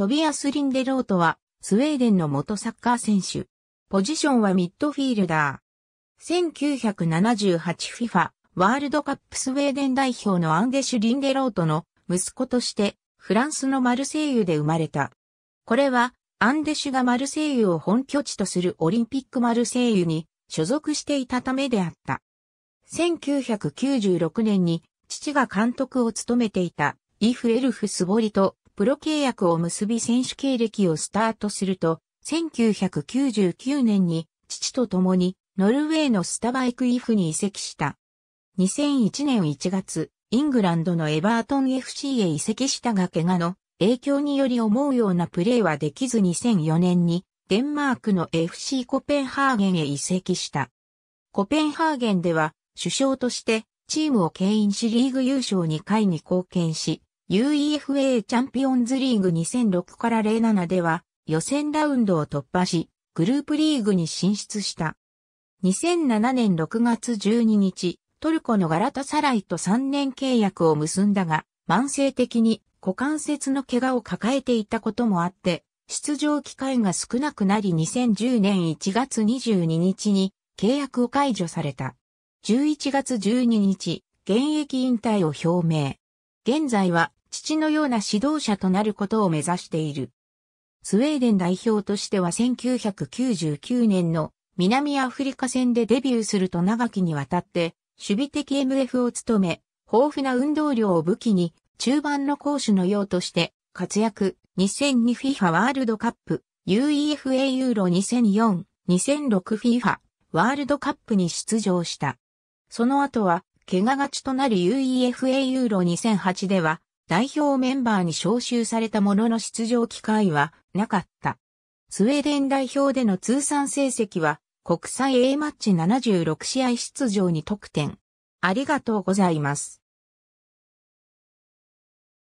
トビアス・リンデロートは、スウェーデンの元サッカー選手。ポジションはミッドフィールダー。1978FIFA ワールドカップスウェーデン代表のアンデシュ・リンデロートの息子として、フランスのマルセイユで生まれた。これは、アンデシュがマルセイユを本拠地とするオリンピックマルセイユに所属していたためであった。1996年に父が監督を務めていたイフ・エルフ・スボリとプロ契約を結び選手経歴をスタートすると、1999年に父と共にノルウェーのスタバイクイフに移籍した。2001年1月、イングランドのエバートン FC へ移籍したが怪我の影響により思うようなプレーはできず2004年にデンマークの FC コペンハーゲンへ移籍した。コペンハーゲンでは首相としてチームを牽引しリーグ優勝2回に貢献し、UEFA チャンピオンズリーグ2006から07では予選ラウンドを突破し、グループリーグに進出した。2007年6月12日、トルコのガラタサライと3年契約を結んだが、慢性的に股関節の怪我を抱えていたこともあって、出場機会が少なくなり2010年1月22日に契約を解除された。11月12日、現役引退を表明。現在は父のような指導者となることを目指している。スウェーデン代表としては1999年の南アフリカ戦でデビューすると長きにわたって守備的 MF を務め、豊富な運動量を武器に中盤の攻守のようとして活躍 2002FIFA ワールドカップ UEFA ユーロ2004 2006FIFA ワールドカップに出場した。その後は、怪我がちとなる UEFA ユーロ2008では、代表メンバーに招集されたものの出場機会はなかった。スウェーデン代表での通算成績は国際 A マッチ76試合出場に得点。ありがとうございます。